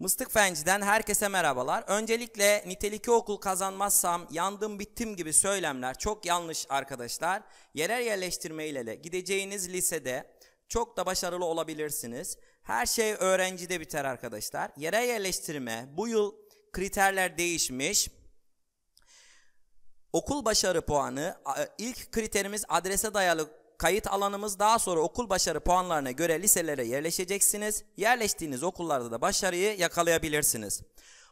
Mıstık Fenci'den herkese merhabalar. Öncelikle nitelikli okul kazanmazsam yandım bittim gibi söylemler çok yanlış arkadaşlar. Yerel yerleştirme ile de gideceğiniz lisede çok da başarılı olabilirsiniz. Her şey öğrencide biter arkadaşlar. Yerel yerleştirme bu yıl kriterler değişmiş. Okul başarı puanı ilk kriterimiz adrese dayalı kayıt alanımız daha sonra okul başarı puanlarına göre liselere yerleşeceksiniz. Yerleştiğiniz okullarda da başarıyı yakalayabilirsiniz.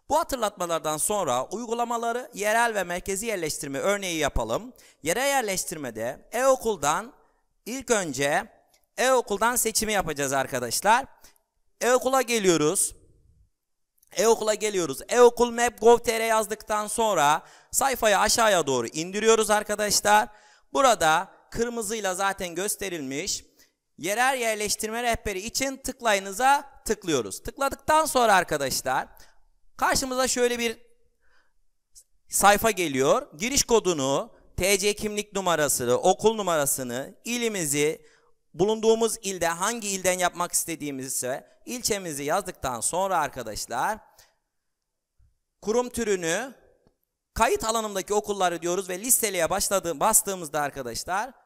Bu hatırlatmalardan sonra uygulamaları yerel ve merkezi yerleştirme örneği yapalım. Yerel yerleştirmede e-okuldan ilk önce e-okuldan seçimi yapacağız arkadaşlar. E-okula geliyoruz. E-okula geliyoruz. E-okul map gov.tr yazdıktan sonra sayfayı aşağıya doğru indiriyoruz arkadaşlar. Burada kırmızıyla zaten gösterilmiş. Yerel yerleştirme rehberi için tıklayınıza tıklıyoruz. Tıkladıktan sonra arkadaşlar karşımıza şöyle bir sayfa geliyor. Giriş kodunu, TC kimlik numarasını, okul numarasını, ilimizi, bulunduğumuz ilde hangi ilden yapmak istediğimizse ilçemizi yazdıktan sonra arkadaşlar kurum türünü kayıt alanımdaki okulları diyoruz ve listeliğe başladı, bastığımızda arkadaşlar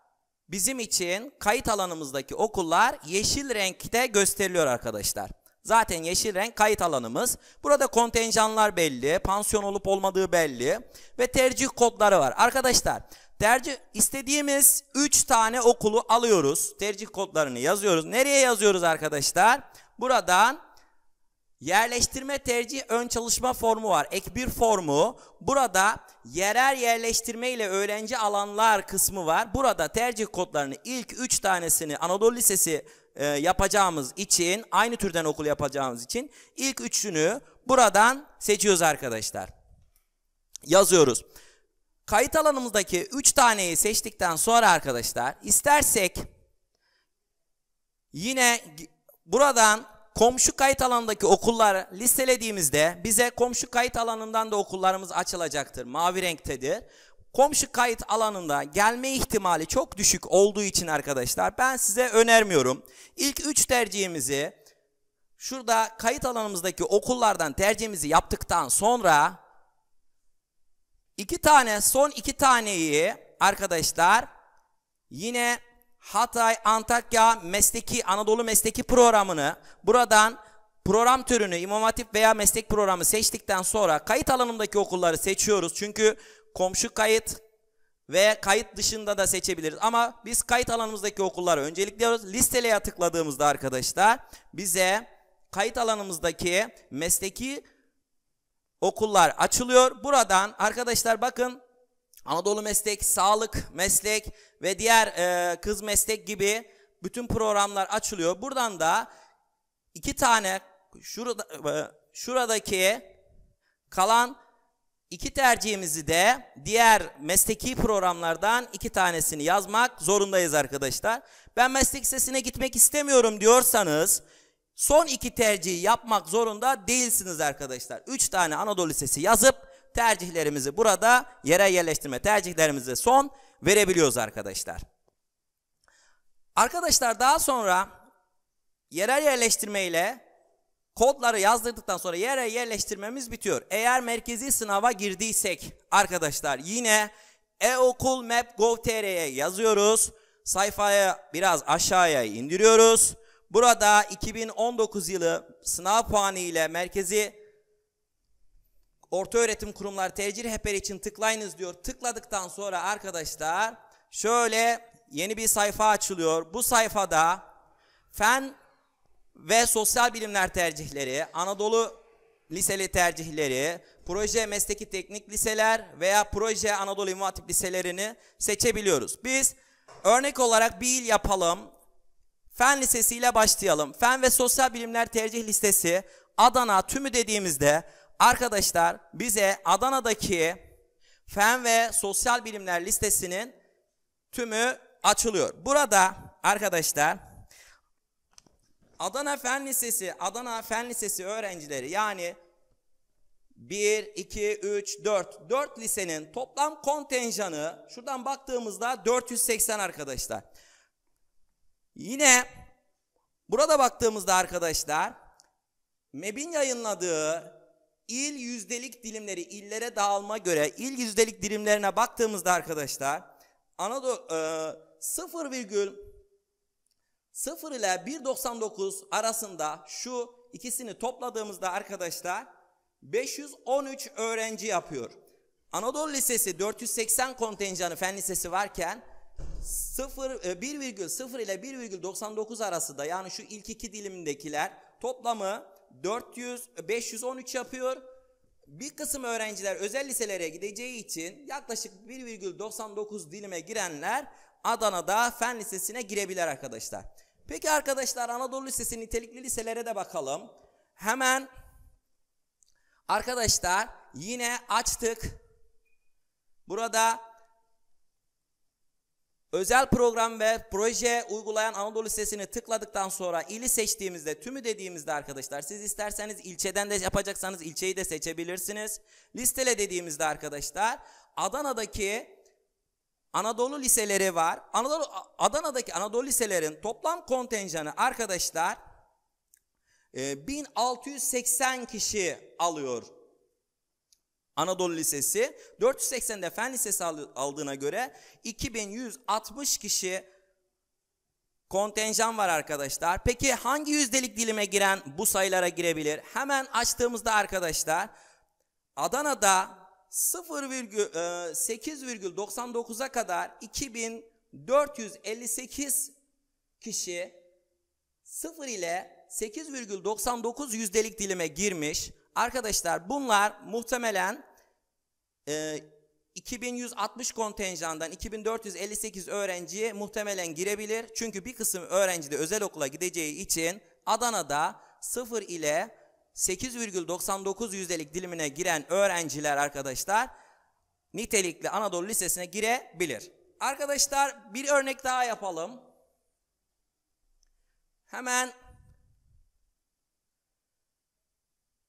bizim için kayıt alanımızdaki okullar yeşil renkte gösteriliyor arkadaşlar. Zaten yeşil renk kayıt alanımız. Burada kontenjanlar belli, pansiyon olup olmadığı belli ve tercih kodları var. Arkadaşlar tercih istediğimiz 3 tane okulu alıyoruz. Tercih kodlarını yazıyoruz. Nereye yazıyoruz arkadaşlar? Buradan Yerleştirme tercih ön çalışma formu var. Ek bir formu. Burada yerel yerleştirme ile öğrenci alanlar kısmı var. Burada tercih kodlarını ilk 3 tanesini Anadolu Lisesi e, yapacağımız için, aynı türden okul yapacağımız için ilk üçünü buradan seçiyoruz arkadaşlar. Yazıyoruz. Kayıt alanımızdaki 3 taneyi seçtikten sonra arkadaşlar istersek yine buradan komşu kayıt alandaki okullar listelediğimizde bize komşu kayıt alanından da okullarımız açılacaktır. Mavi renktedir. Komşu kayıt alanında gelme ihtimali çok düşük olduğu için arkadaşlar ben size önermiyorum. İlk 3 tercihimizi şurada kayıt alanımızdaki okullardan tercihimizi yaptıktan sonra iki tane son iki taneyi arkadaşlar yine Hatay Antakya Mesleki Anadolu Mesleki programını buradan program türünü İmam Hatip veya meslek programı seçtikten sonra kayıt alanındaki okulları seçiyoruz. Çünkü komşu kayıt ve kayıt dışında da seçebiliriz. Ama biz kayıt alanımızdaki okulları öncelikliyoruz. Listeleye tıkladığımızda arkadaşlar bize kayıt alanımızdaki mesleki okullar açılıyor. Buradan arkadaşlar bakın Anadolu Meslek, Sağlık Meslek ve diğer e, Kız Meslek gibi bütün programlar açılıyor. Buradan da iki tane şurada, e, şuradaki kalan iki tercihimizi de diğer mesleki programlardan iki tanesini yazmak zorundayız arkadaşlar. Ben meslek lisesine gitmek istemiyorum diyorsanız son iki tercihi yapmak zorunda değilsiniz arkadaşlar. Üç tane Anadolu Lisesi yazıp tercihlerimizi burada yere yerleştirme tercihlerimizi son verebiliyoruz arkadaşlar. Arkadaşlar daha sonra yerel yerleştirme ile kodları yazdırdıktan sonra yere yerleştirmemiz bitiyor. Eğer merkezi sınava girdiysek arkadaşlar yine eokulmap.gov.tr'ye yazıyoruz. Sayfaya biraz aşağıya indiriyoruz. Burada 2019 yılı sınav puanı ile merkezi Orta öğretim kurumları tecrübe heperi için tıklayınız diyor. Tıkladıktan sonra arkadaşlar şöyle yeni bir sayfa açılıyor. Bu sayfada fen ve sosyal bilimler tercihleri, Anadolu liseli tercihleri, proje mesleki teknik liseler veya proje Anadolu İmam Hatip liselerini seçebiliyoruz. Biz örnek olarak bir il yapalım. Fen lisesiyle başlayalım. Fen ve sosyal bilimler tercih listesi Adana tümü dediğimizde arkadaşlar bize Adana'daki fen ve sosyal bilimler listesinin tümü açılıyor. Burada arkadaşlar Adana Fen Lisesi, Adana Fen Lisesi öğrencileri yani 1, 2, 3, 4. 4 lisenin toplam kontenjanı şuradan baktığımızda 480 arkadaşlar. Yine burada baktığımızda arkadaşlar MEB'in yayınladığı İl yüzdelik dilimleri illere dağılma göre il yüzdelik dilimlerine baktığımızda arkadaşlar Anadolu e, 0, 0 ile 1.99 arasında şu ikisini topladığımızda arkadaşlar 513 öğrenci yapıyor. Anadolu Lisesi 480 kontenjanı fen lisesi varken 0 1,0 e, ile 1,99 arası da yani şu ilk iki dilimdekiler toplamı 400, 513 yapıyor. Bir kısım öğrenciler özel liselere gideceği için yaklaşık 1,99 dilime girenler Adana'da fen lisesine girebilir arkadaşlar. Peki arkadaşlar Anadolu Lisesi nitelikli liselere de bakalım. Hemen arkadaşlar yine açtık. Burada Özel program ve proje uygulayan Anadolu Lisesi'ni tıkladıktan sonra ili seçtiğimizde, tümü dediğimizde arkadaşlar siz isterseniz ilçeden de yapacaksanız ilçeyi de seçebilirsiniz. Listele dediğimizde arkadaşlar Adana'daki Anadolu liseleri var. Anadolu Adana'daki Anadolu liselerin toplam kontenjanı arkadaşlar 1680 e, kişi alıyor Anadolu Lisesi. 480'de Fen Lisesi aldığına göre 2160 kişi kontenjan var arkadaşlar. Peki hangi yüzdelik dilime giren bu sayılara girebilir? Hemen açtığımızda arkadaşlar Adana'da 0,8,99'a e, kadar 2458 kişi 0 ile 8,99 yüzdelik dilime girmiş. Arkadaşlar bunlar muhtemelen e, ee, 2160 kontenjandan 2458 öğrenci muhtemelen girebilir. Çünkü bir kısım öğrenci de özel okula gideceği için Adana'da 0 ile 8,99 yüzdelik dilimine giren öğrenciler arkadaşlar nitelikli Anadolu Lisesi'ne girebilir. Arkadaşlar bir örnek daha yapalım. Hemen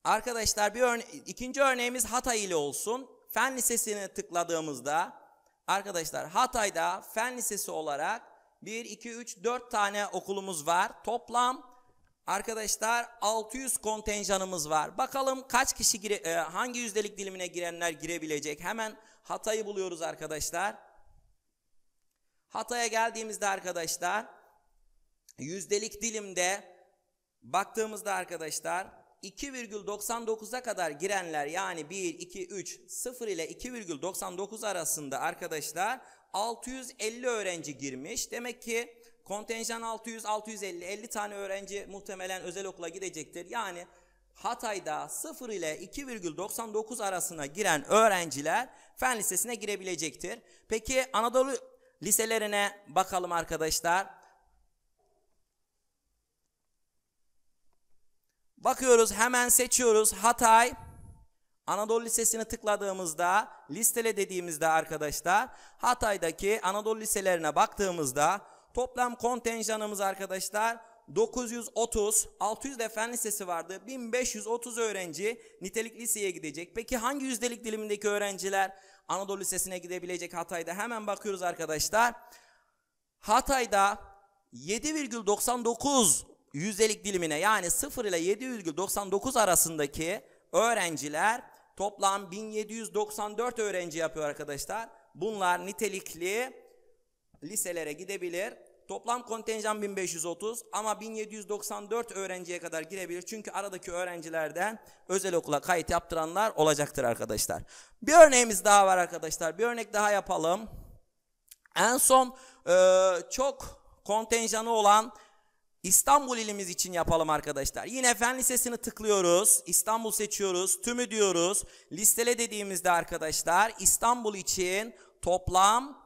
arkadaşlar bir örne ikinci örneğimiz Hatay ile olsun. Fen Lisesi'ne tıkladığımızda arkadaşlar Hatay'da Fen Lisesi olarak 1, 2, 3, 4 tane okulumuz var. Toplam arkadaşlar 600 kontenjanımız var. Bakalım kaç kişi gire, e, hangi yüzdelik dilimine girenler girebilecek. Hemen Hatay'ı buluyoruz arkadaşlar. Hatay'a geldiğimizde arkadaşlar yüzdelik dilimde baktığımızda arkadaşlar 2,99'a kadar girenler yani 1, 2, 3, 0 ile 2,99 arasında arkadaşlar 650 öğrenci girmiş. Demek ki kontenjan 600, 650, 50 tane öğrenci muhtemelen özel okula gidecektir. Yani Hatay'da 0 ile 2,99 arasına giren öğrenciler fen lisesine girebilecektir. Peki Anadolu liselerine bakalım arkadaşlar. Bakıyoruz hemen seçiyoruz Hatay. Anadolu Lisesi'ni tıkladığımızda listele dediğimizde arkadaşlar Hatay'daki Anadolu Liselerine baktığımızda toplam kontenjanımız arkadaşlar 930, 600 de fen lisesi vardı. 1530 öğrenci nitelik liseye gidecek. Peki hangi yüzdelik dilimindeki öğrenciler Anadolu Lisesi'ne gidebilecek Hatay'da? Hemen bakıyoruz arkadaşlar. Hatay'da 7,99 yüzdelik dilimine yani 0 ile 7,99 arasındaki öğrenciler toplam 1794 öğrenci yapıyor arkadaşlar. Bunlar nitelikli liselere gidebilir. Toplam kontenjan 1530 ama 1794 öğrenciye kadar girebilir. Çünkü aradaki öğrencilerden özel okula kayıt yaptıranlar olacaktır arkadaşlar. Bir örneğimiz daha var arkadaşlar. Bir örnek daha yapalım. En son çok kontenjanı olan İstanbul ilimiz için yapalım arkadaşlar. Yine fen lisesini tıklıyoruz. İstanbul seçiyoruz. Tümü diyoruz. Listele dediğimizde arkadaşlar İstanbul için toplam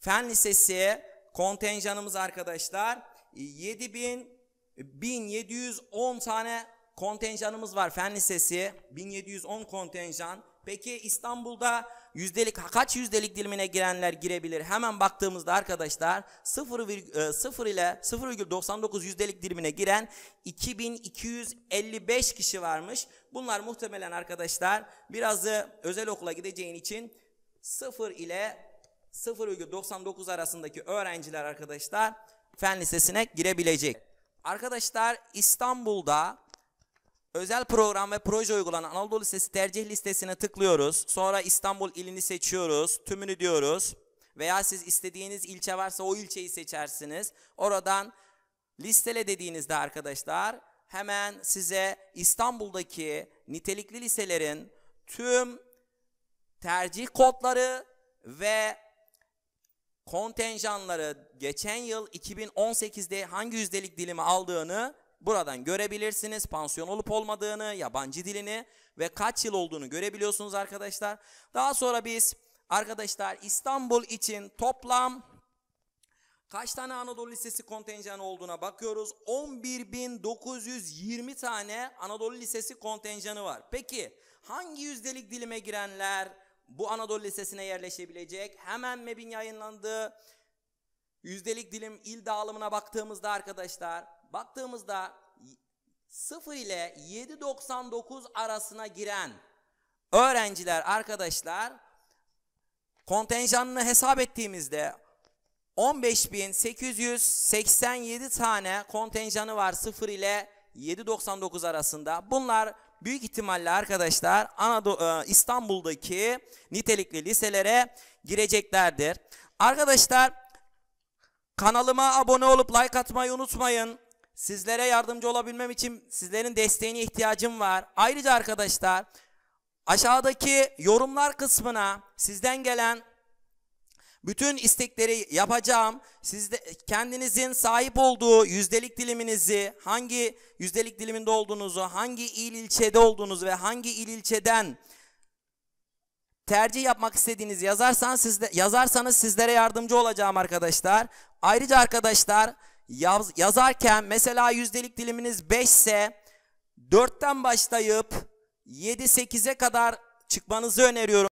fen lisesi kontenjanımız arkadaşlar 7000 1710 tane kontenjanımız var fen lisesi. 1710 kontenjan. Peki İstanbul'da yüzdelik kaç yüzdelik dilimine girenler girebilir? Hemen baktığımızda arkadaşlar 0, 0 e, ile 0,99 yüzdelik dilimine giren 2255 kişi varmış. Bunlar muhtemelen arkadaşlar birazı özel okula gideceğin için 0 ile 0,99 arasındaki öğrenciler arkadaşlar fen lisesine girebilecek. Arkadaşlar İstanbul'da Özel program ve proje uygulanan Anadolu Lisesi tercih listesine tıklıyoruz. Sonra İstanbul ilini seçiyoruz. Tümünü diyoruz. Veya siz istediğiniz ilçe varsa o ilçeyi seçersiniz. Oradan listele dediğinizde arkadaşlar hemen size İstanbul'daki nitelikli liselerin tüm tercih kodları ve kontenjanları geçen yıl 2018'de hangi yüzdelik dilimi aldığını Buradan görebilirsiniz pansiyon olup olmadığını, yabancı dilini ve kaç yıl olduğunu görebiliyorsunuz arkadaşlar. Daha sonra biz arkadaşlar İstanbul için toplam kaç tane Anadolu Lisesi kontenjanı olduğuna bakıyoruz. 11.920 tane Anadolu Lisesi kontenjanı var. Peki hangi yüzdelik dilime girenler bu Anadolu Lisesi'ne yerleşebilecek? Hemen MEB'in yayınlandığı yüzdelik dilim il dağılımına baktığımızda arkadaşlar baktığımızda 0 ile 7.99 arasına giren öğrenciler arkadaşlar kontenjanını hesap ettiğimizde 15.887 tane kontenjanı var 0 ile 7.99 arasında. Bunlar büyük ihtimalle arkadaşlar Anadolu, e, İstanbul'daki nitelikli liselere gireceklerdir. Arkadaşlar kanalıma abone olup like atmayı unutmayın. Sizlere yardımcı olabilmem için sizlerin desteğine ihtiyacım var. Ayrıca arkadaşlar aşağıdaki yorumlar kısmına sizden gelen bütün istekleri yapacağım. Siz de kendinizin sahip olduğu yüzdelik diliminizi, hangi yüzdelik diliminde olduğunuzu, hangi il ilçede olduğunuzu ve hangi il ilçeden tercih yapmak istediğinizi yazarsanız, sizde, yazarsanız sizlere yardımcı olacağım arkadaşlar. Ayrıca arkadaşlar yaz, yazarken mesela yüzdelik diliminiz 5 ise 4'ten başlayıp 7-8'e kadar çıkmanızı öneriyorum.